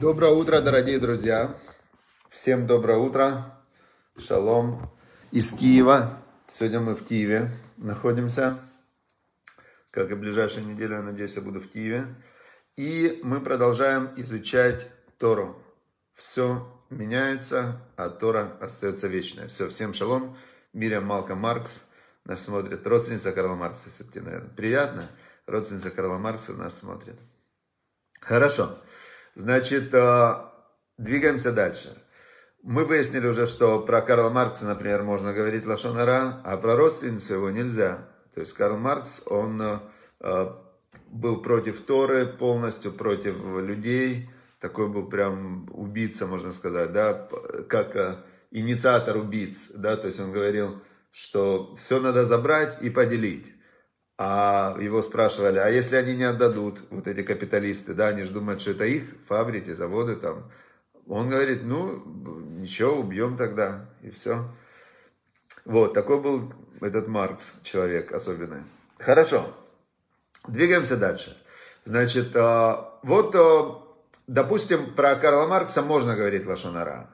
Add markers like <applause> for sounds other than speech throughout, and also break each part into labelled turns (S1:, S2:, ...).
S1: Доброе утро, дорогие друзья. Всем доброе утро. Шалом из Киева. Сегодня мы в Киеве находимся. Как и в ближайшую неделю, я надеюсь, я буду в Киеве. И мы продолжаем изучать Тору. Все меняется, а Тора остается вечной. Все, всем шалом. Мирям Малка Маркс. Нас смотрит родственница Карла Маркса, если тебе, наверное, приятно. Родственница Карла Маркса нас смотрит. Хорошо. Значит, э, двигаемся дальше. Мы выяснили уже, что про Карла Маркса, например, можно говорить лошонара, а про родственницу его нельзя. То есть Карл Маркс, он э, был против Торы полностью, против людей. Такой был прям убийца, можно сказать, да, как э, инициатор убийц, да, то есть он говорил, что все надо забрать и поделить. А его спрашивали, а если они не отдадут, вот эти капиталисты, да, они же думают, что это их фабрики, заводы там. Он говорит, ну, ничего, убьем тогда, и все. Вот, такой был этот Маркс, человек особенный. Хорошо, двигаемся дальше. Значит, а, вот, а, допустим, про Карла Маркса можно говорить лошонара.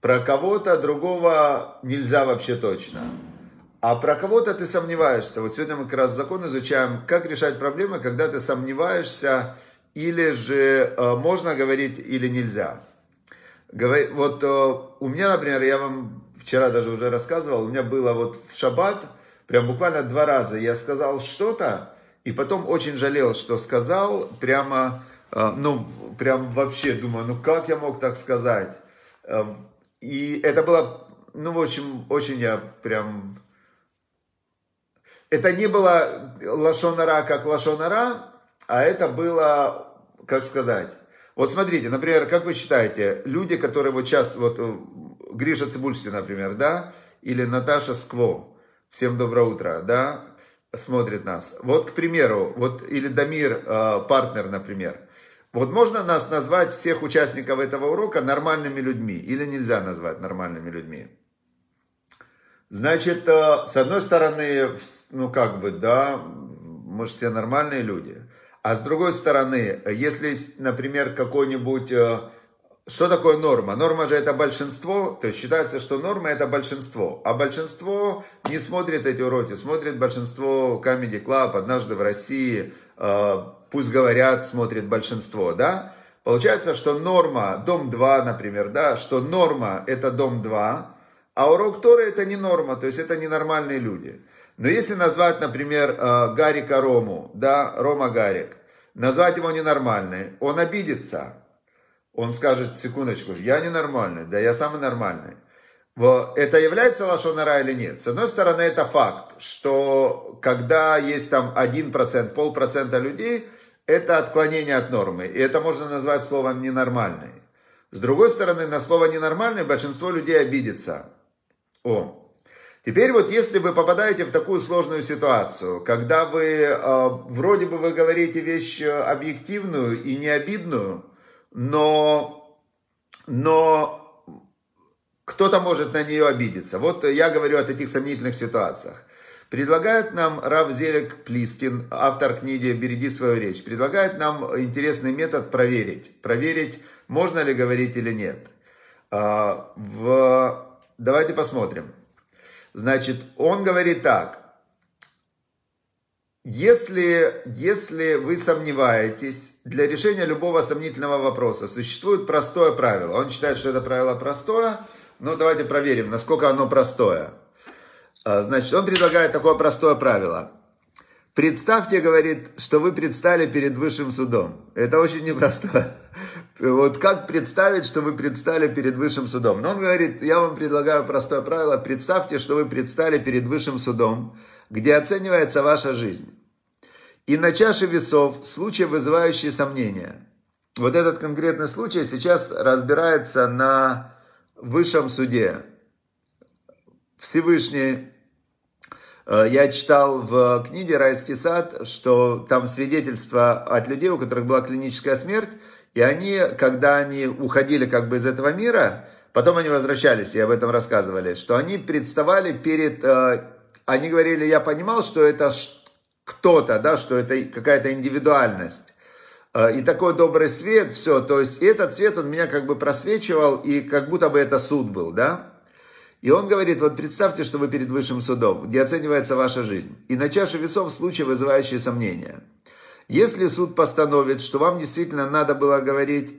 S1: Про кого-то другого нельзя вообще точно. А про кого-то ты сомневаешься. Вот сегодня мы как раз закон изучаем, как решать проблемы, когда ты сомневаешься, или же э, можно говорить, или нельзя. Говори, вот э, у меня, например, я вам вчера даже уже рассказывал, у меня было вот в шаббат, прям буквально два раза я сказал что-то, и потом очень жалел, что сказал, прямо, э, ну, прям вообще думаю, ну как я мог так сказать? Э, и это было, ну, в общем, очень я прям это не было лошонара как лошонара, а это было, как сказать... Вот смотрите, например, как вы считаете, люди, которые вот сейчас, вот э, Гриша Цибульский, например, да, или Наташа Скво, всем доброе утро, да, смотрит нас. Вот, к примеру, вот или Дамир, э, партнер, например. Вот можно нас назвать всех участников этого урока нормальными людьми или нельзя назвать нормальными людьми? Значит, э, с одной стороны, ну как бы, да, мы же все нормальные люди. А с другой стороны, если, например, какой-нибудь... Э, что такое норма? Норма же это большинство, то есть считается, что норма это большинство. А большинство не смотрит эти уроки, смотрит большинство Comedy Club, однажды в России, э, пусть говорят, смотрит большинство, да? Получается, что норма, дом 2, например, да, что норма это дом 2, а урок Торы это не норма, то есть это ненормальные люди. Но если назвать, например, э, Гарика Рому, да, Рома Гарик, назвать его ненормальный, он обидится. Он скажет, секундочку, я ненормальный, да я самый нормальный. Это является лошонара или нет? С одной стороны, это факт, что когда есть там 1%, полпроцента людей, это отклонение от нормы. И это можно назвать словом ненормальный. С другой стороны, на слово ненормальный большинство людей обидится. О, Теперь вот если вы попадаете в такую сложную ситуацию, когда вы э, вроде бы вы говорите вещь а, объективную и не обидную, но, но кто-то может на нее обидеться. Вот я говорю о таких сомнительных ситуациях. Предлагает нам Рав Зелек Плистин, автор книги «Береги свою речь», предлагает нам интересный метод проверить, проверить, можно ли говорить или нет. А, в Давайте посмотрим. Значит, он говорит так. Если, если вы сомневаетесь, для решения любого сомнительного вопроса существует простое правило. Он считает, что это правило простое, но давайте проверим, насколько оно простое. А, значит, он предлагает такое простое правило. Представьте, говорит, что вы предстали перед высшим судом. Это очень непростое вот как представить, что вы предстали перед высшим судом? Но он говорит, я вам предлагаю простое правило. Представьте, что вы предстали перед высшим судом, где оценивается ваша жизнь. И на чаше весов случай, вызывающий сомнения. Вот этот конкретный случай сейчас разбирается на высшем суде. Всевышний э, я читал в книге «Райский сад», что там свидетельство от людей, у которых была клиническая смерть, и они, когда они уходили как бы из этого мира, потом они возвращались, и об этом рассказывали, что они представали перед... Э, они говорили, я понимал, что это кто-то, да, что это какая-то индивидуальность. Э, и такой добрый свет, все, то есть этот свет, он меня как бы просвечивал, и как будто бы это суд был, да? И он говорит, вот представьте, что вы перед высшим судом, где оценивается ваша жизнь, и на чаше весов случай, вызывающий сомнения. Если суд постановит, что вам действительно надо было говорить,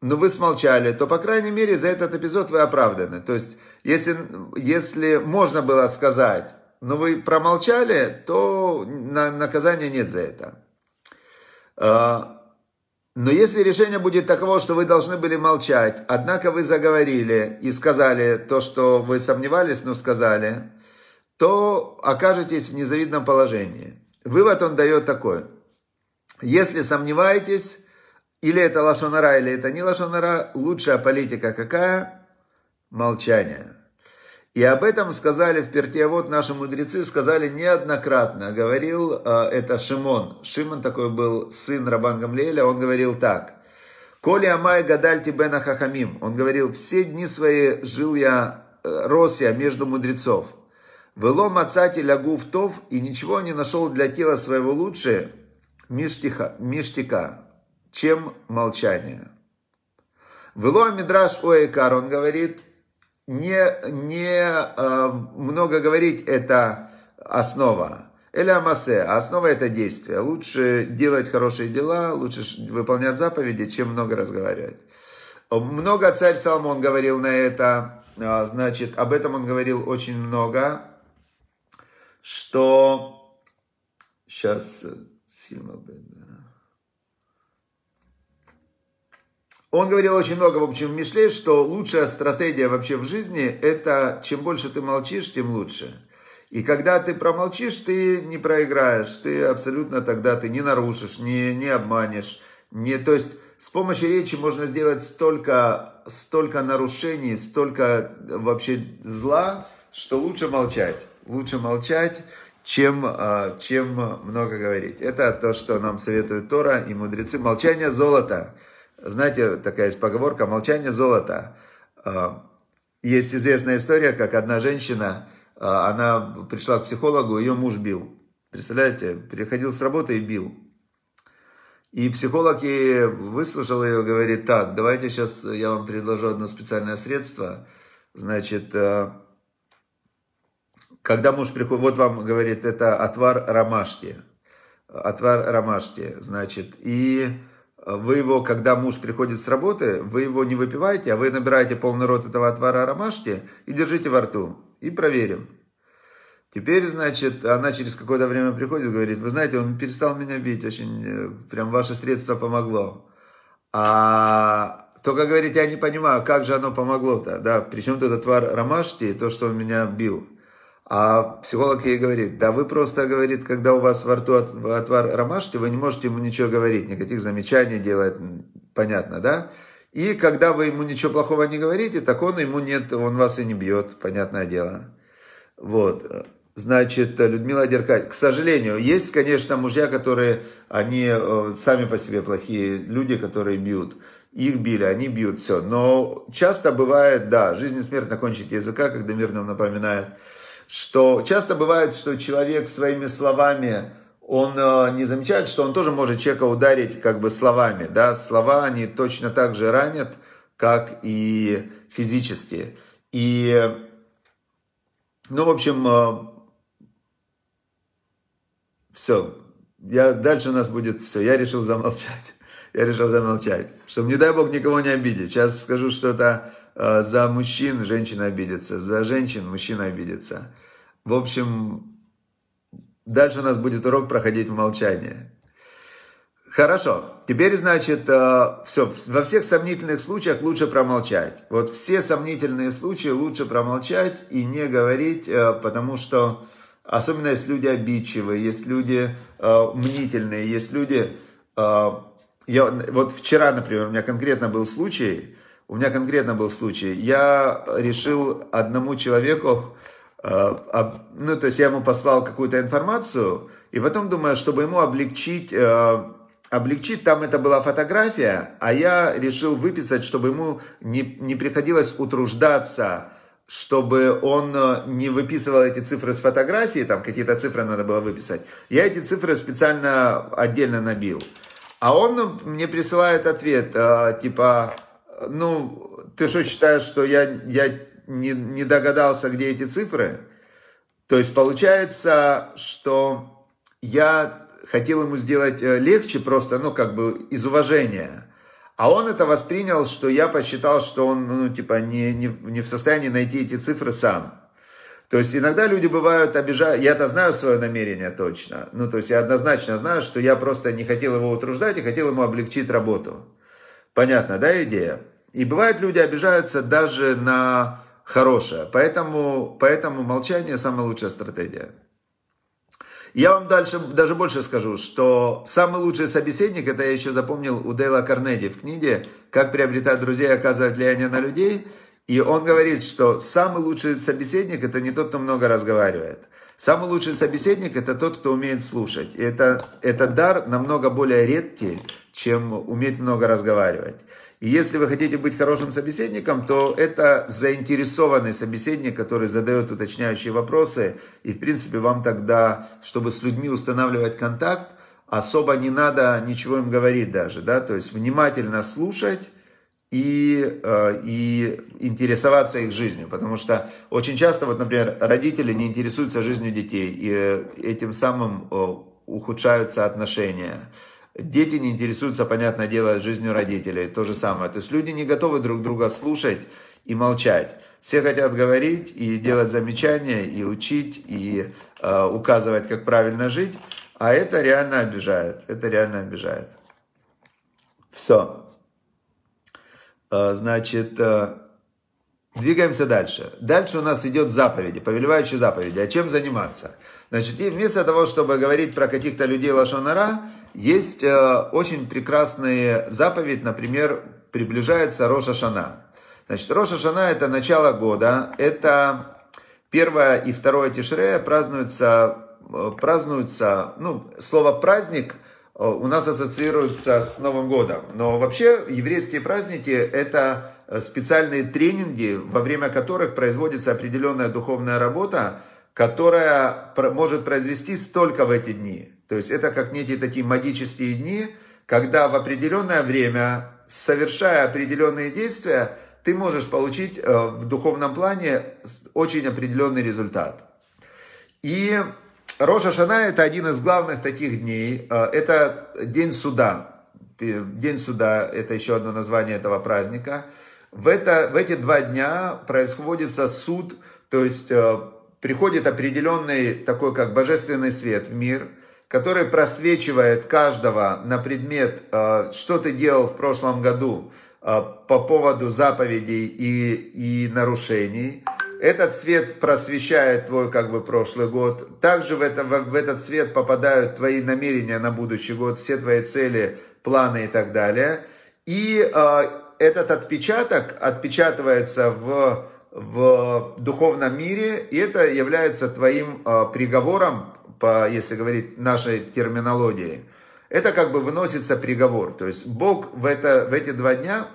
S1: но ну, вы смолчали, то, по крайней мере, за этот эпизод вы оправданы. То есть, если, если можно было сказать, но ну, вы промолчали, то на, наказания нет за это. А, но если решение будет таково, что вы должны были молчать, однако вы заговорили и сказали то, что вы сомневались, но сказали, то окажетесь в незавидном положении. Вывод он дает такой – если сомневаетесь, или это лошонара, или это не лошонара, лучшая политика какая? Молчание. И об этом сказали в Перте, вот наши мудрецы сказали неоднократно, говорил э, это Шимон. Шимон такой был сын Рабан Гамлеля, он говорил так. «Коли амай гадальти бена хахамим». Он говорил, все дни свои жил я, э, рос я между мудрецов. «Велом ацати лягу и ничего не нашел для тела своего лучшее". Миштиха, Миштика. Чем молчание? Вело Мидраш Оэкар, он говорит, не, не а, много говорить это основа. Эля Масе, основа это действие. Лучше делать хорошие дела, лучше выполнять заповеди, чем много разговаривать. Много царь Соломон говорил на это, а, значит, об этом он говорил очень много, что сейчас Сильма Бендера. Он говорил очень много, в общем, в Мишле, что лучшая стратегия вообще в жизни – это чем больше ты молчишь, тем лучше. И когда ты промолчишь, ты не проиграешь, ты абсолютно тогда ты не нарушишь, не, не обманешь. Не, то есть с помощью речи можно сделать столько, столько нарушений, столько вообще зла, что лучше молчать. Лучше молчать чем, э, чем много говорить. Это то, что нам советует Тора и мудрецы. Молчание – золото. Знаете, такая есть поговорка «молчание – золото». Э, есть известная история, как одна женщина, э, она пришла к психологу, ее муж бил. Представляете, приходил с работы и бил. И психолог ей выслушал ее, говорит, так, давайте сейчас я вам предложу одно специальное средство. Значит, когда муж приходит, вот вам говорит, это отвар ромашки. Отвар ромашки, значит. И вы его, когда муж приходит с работы, вы его не выпиваете, а вы набираете полный рот этого отвара ромашки и держите во рту. И проверим. Теперь, значит, она через какое-то время приходит и говорит, вы знаете, он перестал меня бить, очень, э, прям ваше средство помогло. А только, говорит, я не понимаю, как же оно помогло-то, да, причем тут отвар ромашки и то, что он меня бил. А психолог ей говорит, да вы просто, говорит, когда у вас во рту отвар ромашки, вы не можете ему ничего говорить, никаких замечаний делать, понятно, да? И когда вы ему ничего плохого не говорите, так он ему нет, он вас и не бьет, понятное дело. Вот. Значит, Людмила Деркать. К сожалению, есть, конечно, мужья, которые, они э, сами по себе плохие люди, которые бьют. Их били, они бьют, все. Но часто бывает, да, жизнь и смерть на кончике языка, когда мир нам напоминает – что часто бывает, что человек своими словами, он э, не замечает, что он тоже может человека ударить как бы словами, да, слова они точно так же ранят, как и физически. И, ну, в общем, э, все. Я, дальше у нас будет все. Я решил замолчать. <laughs> Я решил замолчать. Чтобы, не дай бог, никого не обидеть. Сейчас скажу что-то Э, за мужчин женщина обидится, за женщин мужчина обидится. В общем, дальше у нас будет урок проходить в молчании. Хорошо, теперь, значит, э, все, во всех сомнительных случаях лучше промолчать. Вот все сомнительные случаи лучше промолчать и не говорить, э, потому что, особенно если люди обидчивые, есть люди мнительные, есть люди... Я, вот вчера, например, у меня конкретно был случай, у меня конкретно был случай. Я решил одному человеку, э, ну, то есть я ему послал какую-то информацию, и потом думаю, чтобы ему облегчить, э, облегчить, там это была фотография, а я решил выписать, чтобы ему не, не приходилось утруждаться, чтобы он э, не выписывал эти цифры с фотографии, там какие-то цифры надо было выписать. Я эти цифры специально отдельно набил. А он мне присылает ответ, типа, ну, ты что считаешь, что я, я не, не догадался, где эти цифры? То есть получается, что я хотел ему сделать э, легче просто, ну, как бы из уважения. А он это воспринял, что я посчитал, что он, ну, типа, не, не, не в состоянии найти эти цифры сам. То есть иногда люди бывают обижают, я-то знаю свое намерение точно, ну то есть я однозначно знаю, что я просто не хотел его утруждать и хотел ему облегчить работу. Понятно, да, идея? И бывает, люди обижаются даже на хорошее. Поэтому, поэтому молчание самая лучшая стратегия. Я вам дальше даже больше скажу, что самый лучший собеседник, это я еще запомнил у Дейла Карнеги в книге «Как приобретать друзей и оказывать влияние на людей», и он говорит, что самый лучший собеседник – это не тот, кто много разговаривает. Самый лучший собеседник – это тот, кто умеет слушать. И это, это дар намного более редкий, чем уметь много разговаривать. И если вы хотите быть хорошим собеседником, то это заинтересованный собеседник, который задает уточняющие вопросы. И, в принципе, вам тогда, чтобы с людьми устанавливать контакт, особо не надо ничего им говорить даже. Да? То есть внимательно слушать и, э, и интересоваться их жизнью. Потому что очень часто, вот, например, родители не интересуются жизнью детей. И э, этим самым э, ухудшаются отношения. Дети не интересуются, понятное дело, жизнью родителей. То же самое. То есть люди не готовы друг друга слушать и молчать. Все хотят говорить и делать замечания, и учить, и э, указывать, как правильно жить. А это реально обижает. Это реально обижает. Все. Э, значит, э, двигаемся дальше. Дальше у нас идет заповеди, повелевающие заповеди. А чем заниматься? Значит, и вместо того, чтобы говорить про каких-то людей лошонара, есть э, очень прекрасная заповедь, например, приближается Роша Шана. Значит, Роша Шана это начало года, это первое и второе Тишре празднуется, празднуется, э, ну, слово праздник э, у нас ассоциируется с Новым годом. Но вообще еврейские праздники это специальные тренинги, во время которых производится определенная духовная работа, которая может произвести только в эти дни. То есть это как некие такие магические дни, когда в определенное время, совершая определенные действия, ты можешь получить э, в духовном плане очень определенный результат. И Роша Шана это один из главных таких дней. Э, это день суда. День суда – это еще одно название этого праздника. В, это, в эти два дня происходит суд, то есть э, приходит определенный такой как божественный свет в мир – который просвечивает каждого на предмет, э, что ты делал в прошлом году э, по поводу заповедей и, и нарушений. Этот свет просвещает твой как бы прошлый год. Также в, это, в этот свет попадают твои намерения на будущий год, все твои цели, планы и так далее. И э, этот отпечаток отпечатывается в в духовном мире, и это является твоим э, приговором по, если говорить нашей терминологии это как бы выносится приговор. То есть Бог в, это, в эти два дня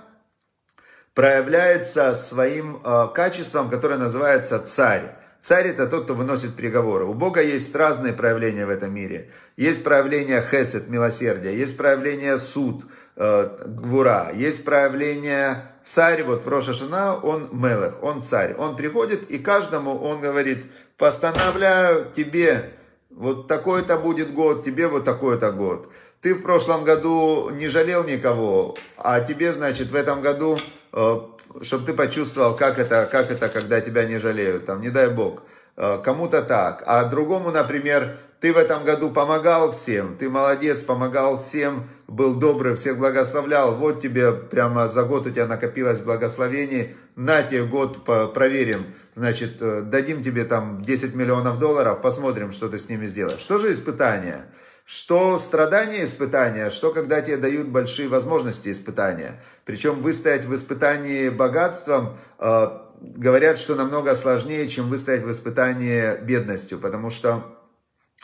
S1: проявляется своим э, качеством, которое называется царь. Царь это тот, кто выносит приговоры. У Бога есть разные проявления в этом мире. Есть проявление хесед, милосердия, есть проявление суд, э, гвура, есть проявление царь, вот в Рошашина он мелех, он царь. Он приходит и каждому он говорит, постановляю тебе вот такой-то будет год, тебе вот такой-то год. Ты в прошлом году не жалел никого, а тебе, значит, в этом году, э, чтобы ты почувствовал, как это, как это, когда тебя не жалеют, там, не дай бог. Э, кому-то так, а другому, например, ты в этом году помогал всем, ты молодец, помогал всем, был добрый, всех благословлял, вот тебе прямо за год у тебя накопилось благословений, на тебе год проверим, значит, э, дадим тебе там 10 миллионов долларов, посмотрим, что ты с ними сделаешь. Что же испытания? Что страдания испытания, что когда тебе дают большие возможности испытания. Причем выстоять в испытании богатством, э, говорят, что намного сложнее, чем выстоять в испытании бедностью, потому что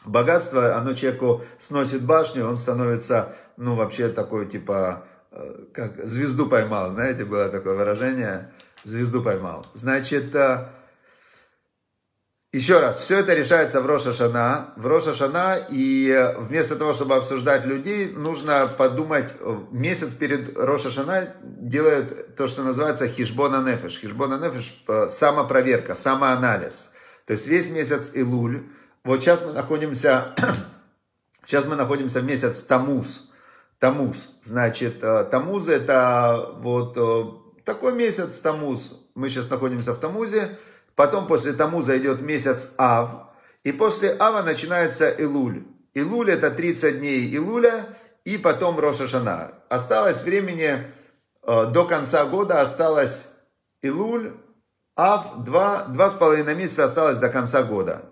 S1: богатство, оно человеку сносит башню, он становится, ну, вообще такой, типа, э, как звезду поймал, знаете, было такое выражение, звезду поймал. Значит, э, еще раз, все это решается в Рошашана. В Рошашана, и э, вместо того, чтобы обсуждать людей, нужно подумать, э, месяц перед Рошашана делают то, что называется хижбона нефеш. Хижбона нефеш э, – самопроверка, самоанализ. То есть весь месяц Илуль. Вот сейчас мы находимся, сейчас <clears throat> мы находимся в месяц Тамуз. Тамуз, значит, Тамуз – это вот такой месяц Тамуз. Мы сейчас находимся в Тамузе. Потом после тому зайдет месяц Ав. И после Ава начинается Илуль. Илуль это 30 дней Илуля и потом Рошашана. Осталось времени э, до конца года, осталось Илуль, Ав, два, два с половиной месяца осталось до конца года.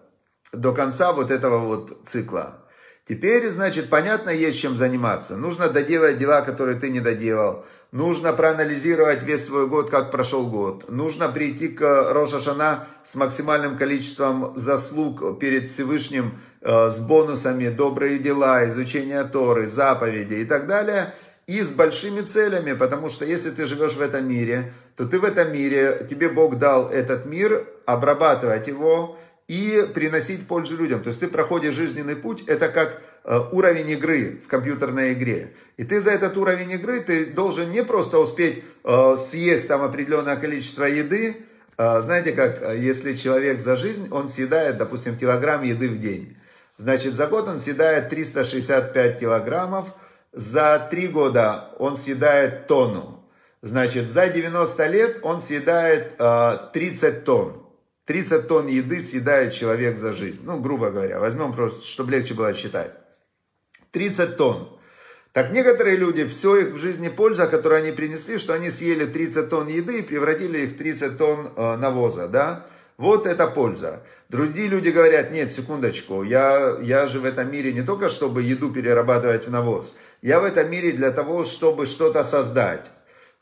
S1: До конца вот этого вот цикла. Теперь, значит, понятно, есть чем заниматься. Нужно доделать дела, которые ты не доделал. Нужно проанализировать весь свой год, как прошел год. Нужно прийти к Рошашана с максимальным количеством заслуг перед Всевышним, э, с бонусами, добрые дела, изучение Торы, заповеди и так далее. И с большими целями, потому что если ты живешь в этом мире, то ты в этом мире, тебе Бог дал этот мир, обрабатывать его, и приносить пользу людям. То есть ты проходишь жизненный путь, это как э, уровень игры в компьютерной игре. И ты за этот уровень игры, ты должен не просто успеть э, съесть там определенное количество еды, э, знаете, как если человек за жизнь, он съедает, допустим, килограмм еды в день. Значит, за год он съедает 365 килограммов, за 3 года он съедает тонну. Значит, за 90 лет он съедает 30 тонн. 30 тонн еды съедает человек за жизнь. Ну, грубо говоря, возьмем просто, чтобы легче было считать. 30 тонн. Так некоторые люди, все их в жизни польза, которую они принесли, что они съели 30 тонн еды и превратили их в 30 тонн э, навоза, да? Вот это польза. Другие люди говорят, нет, секундочку, я, я же в этом мире не только, чтобы еду перерабатывать в навоз, я в этом мире для того, чтобы что-то создать.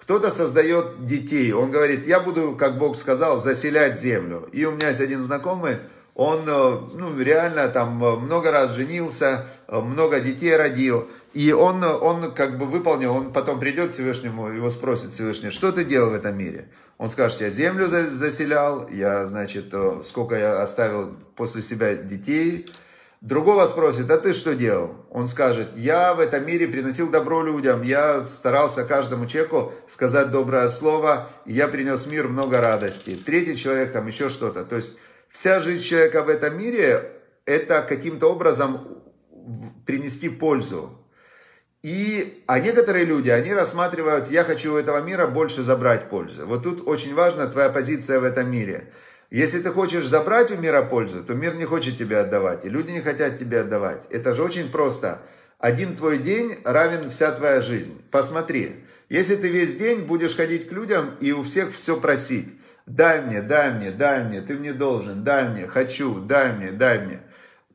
S1: Кто-то создает детей. Он говорит, я буду, как Бог сказал, заселять землю. И у меня есть один знакомый, он э, ну, реально там э, много раз женился, э, много детей родил. И он, он как бы выполнил, он потом придет к Всевышнему, его спросит Всевышний, что ты делал в этом мире? Он скажет, я землю заселял, я, значит, сколько я оставил после себя детей, Другого спросит, а ты что делал? Он скажет, я в этом мире приносил добро людям, я старался каждому человеку сказать доброе слово, и я принес мир много радости. Третий человек там еще что-то. То есть вся жизнь человека в этом мире – это каким-то образом принести пользу. И, а некоторые люди, они рассматривают, я хочу у этого мира больше забрать пользу." Вот тут очень важна твоя позиция в этом мире – если ты хочешь забрать у мира пользу, то мир не хочет тебя отдавать, и люди не хотят тебя отдавать. Это же очень просто. Один твой день равен вся твоя жизнь. Посмотри, если ты весь день будешь ходить к людям и у всех все просить, дай мне, дай мне, дай мне, ты мне должен, дай мне, хочу, дай мне, дай мне,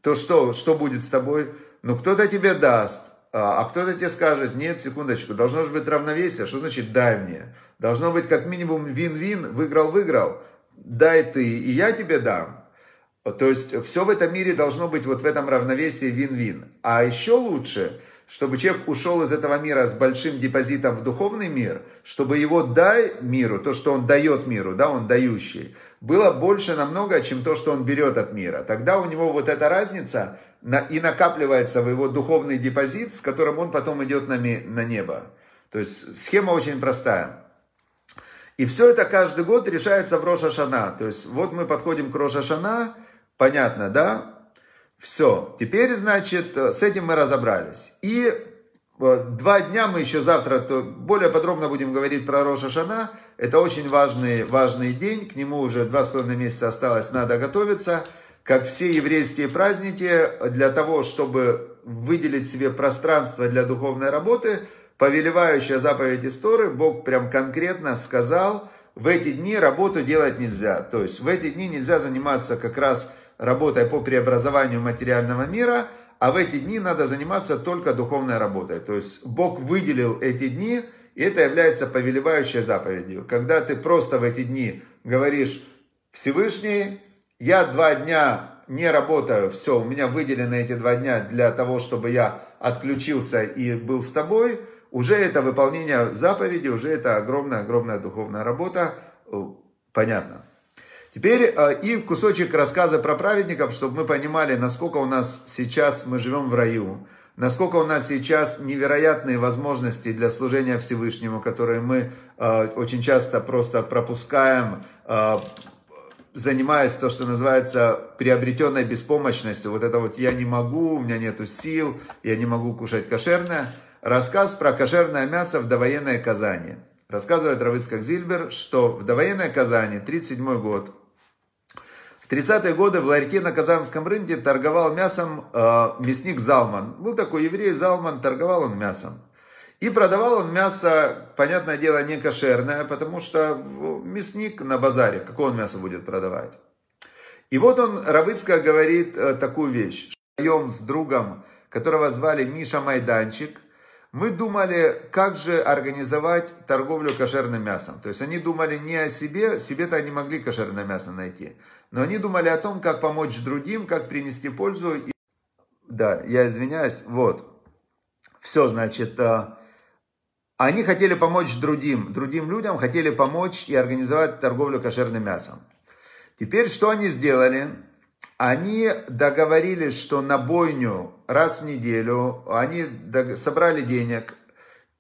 S1: то что, что будет с тобой? Ну, кто-то тебе даст, а, а кто-то тебе скажет, нет, секундочку, должно же быть равновесие, что значит дай мне? Должно быть как минимум вин-вин, выиграл-выиграл, дай ты, и я тебе дам. То есть все в этом мире должно быть вот в этом равновесии вин-вин. А еще лучше, чтобы человек ушел из этого мира с большим депозитом в духовный мир, чтобы его дай миру, то, что он дает миру, да, он дающий, было больше намного, чем то, что он берет от мира. Тогда у него вот эта разница и накапливается в его духовный депозит, с которым он потом идет на, на небо. То есть схема очень простая. И все это каждый год решается в Рошашана. То есть вот мы подходим к Рошашана, понятно, да? Все, теперь, значит, э, с этим мы разобрались. И э, два дня мы еще завтра более подробно будем говорить про Рошашана. Это очень важный, важный день, к нему уже два с половиной месяца осталось, надо готовиться. Как все еврейские праздники, для того, чтобы выделить себе пространство для духовной работы – повелевающая заповедь истории Бог прям конкретно сказал, в эти дни работу делать нельзя. То есть в эти дни нельзя заниматься как раз работой по преобразованию материального мира, а в эти дни надо заниматься только духовной работой. То есть Бог выделил эти дни, и это является повелевающей заповедью. Когда ты просто в эти дни говоришь «Всевышний, я два дня не работаю, все, у меня выделены эти два дня для того, чтобы я отключился и был с тобой», уже это выполнение заповеди, уже это огромная-огромная духовная работа, э, понятно. Теперь э, и кусочек рассказа про праведников, чтобы мы понимали, насколько у нас сейчас мы живем в раю, насколько у нас сейчас невероятные возможности для служения Всевышнему, которые мы э, очень часто просто пропускаем, занимаясь то, что называется приобретенной беспомощностью. Вот это вот я не могу, у меня нету сил, я не могу кушать кошерное – Рассказ про кошерное мясо в довоенной Казани. Рассказывает Равыцкак Зильбер, что в довоенной Казани, 1937 год, в 30-е годы в ларьке на Казанском рынке торговал мясом э, мясник Залман. Был такой еврей Залман, торговал он мясом. И продавал он мясо, понятное дело, не кошерное, потому что мясник на базаре, какое он мясо будет продавать. И вот он, Равыцкая, говорит э, такую вещь. Что с другом, которого звали Миша Майданчик, мы думали, как же организовать торговлю кошерным мясом. То есть они думали не о себе, себе-то они могли кошерное мясо найти. Но они думали о том, как помочь другим, как принести пользу. И... Да, я извиняюсь, вот. Все, значит, э, они хотели помочь другим, другим людям хотели помочь и организовать торговлю кошерным мясом. Теперь что они сделали? Они договорились, что на бойню раз в неделю они собрали денег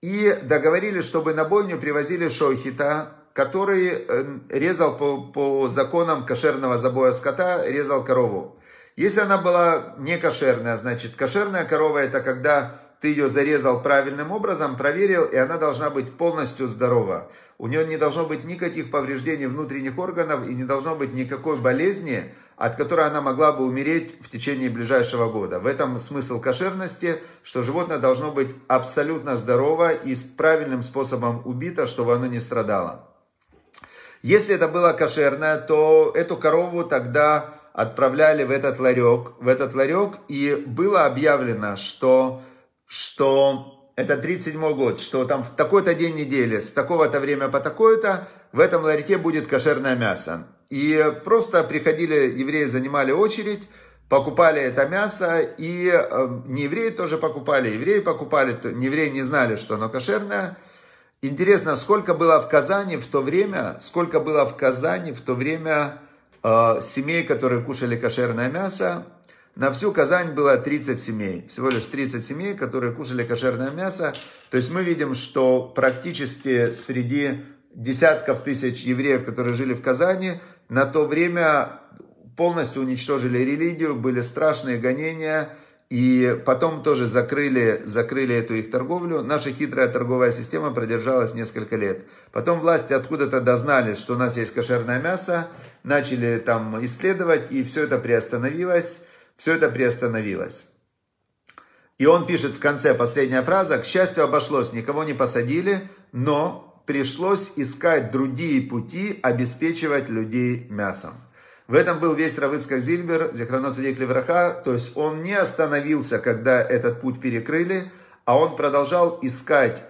S1: и договорились, чтобы на бойню привозили шохита, который эм, резал по, по законам кошерного забоя скота, резал корову. Если она была не кошерная, значит, кошерная корова это когда ты ее зарезал правильным образом, проверил, и она должна быть полностью здорова. У нее не должно быть никаких повреждений внутренних органов и не должно быть никакой болезни, от которой она могла бы умереть в течение ближайшего года. В этом смысл кошерности, что животное должно быть абсолютно здорово и с правильным способом убито, чтобы оно не страдало. Если это было кошерное, то эту корову тогда отправляли в этот ларек, в этот ларек, и было объявлено, что, что это 37 год, что там в такой-то день недели, с такого-то время по такое-то, в этом ларьке будет кошерное мясо. И просто приходили евреи, занимали очередь, покупали это мясо, и э, не евреи тоже покупали, евреи покупали, то, не евреи не знали, что оно кошерное. Интересно, сколько было в Казани в то время, сколько было в Казани в то время э, семей, которые кушали кошерное мясо. На всю Казань было 30 семей, всего лишь 30 семей, которые кушали кошерное мясо. То есть мы видим, что практически среди десятков тысяч евреев, которые жили в Казани, на то время полностью уничтожили религию, были страшные гонения, и потом тоже закрыли, закрыли эту их торговлю. Наша хитрая торговая система продержалась несколько лет. Потом власти откуда-то дознали, что у нас есть кошерное мясо, начали там исследовать, и все это приостановилось. Все это приостановилось. И он пишет в конце, последняя фраза, «К счастью, обошлось, никого не посадили, но пришлось искать другие пути обеспечивать людей мясом. В этом был весь Равыцкак Зильбер, Зихранот Садик Левраха, то есть он не остановился, когда этот путь перекрыли, а он продолжал искать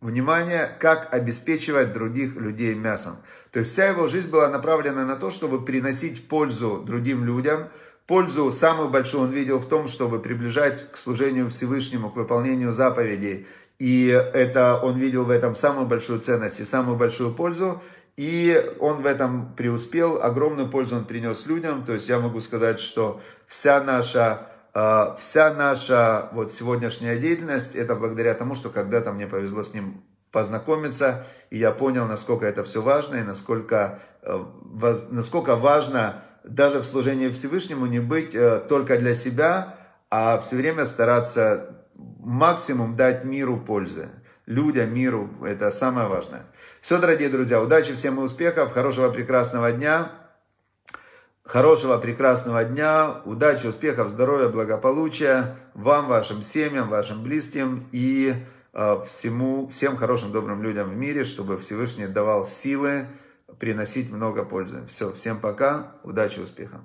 S1: внимание, как обеспечивать других людей мясом. То есть вся его жизнь была направлена на то, чтобы приносить пользу другим людям, пользу самую большую он видел в том, чтобы приближать к служению Всевышнему, к выполнению заповедей и это он видел в этом самую большую ценность и самую большую пользу. И он в этом преуспел, огромную пользу он принес людям. То есть я могу сказать, что вся наша, э, вся наша вот сегодняшняя деятельность, это благодаря тому, что когда-то мне повезло с ним познакомиться, и я понял, насколько это все важно, и насколько, э, насколько важно даже в служении Всевышнему не быть э, только для себя, а все время стараться максимум дать миру пользы. Людям, миру, это самое важное. Все, дорогие друзья, удачи всем и успехов, хорошего, прекрасного дня. Хорошего, прекрасного дня, удачи, успехов, здоровья, благополучия вам, вашим семьям, вашим близким и э, всему, всем хорошим, добрым людям в мире, чтобы Всевышний давал силы приносить много пользы. Все, всем пока, удачи, успехов.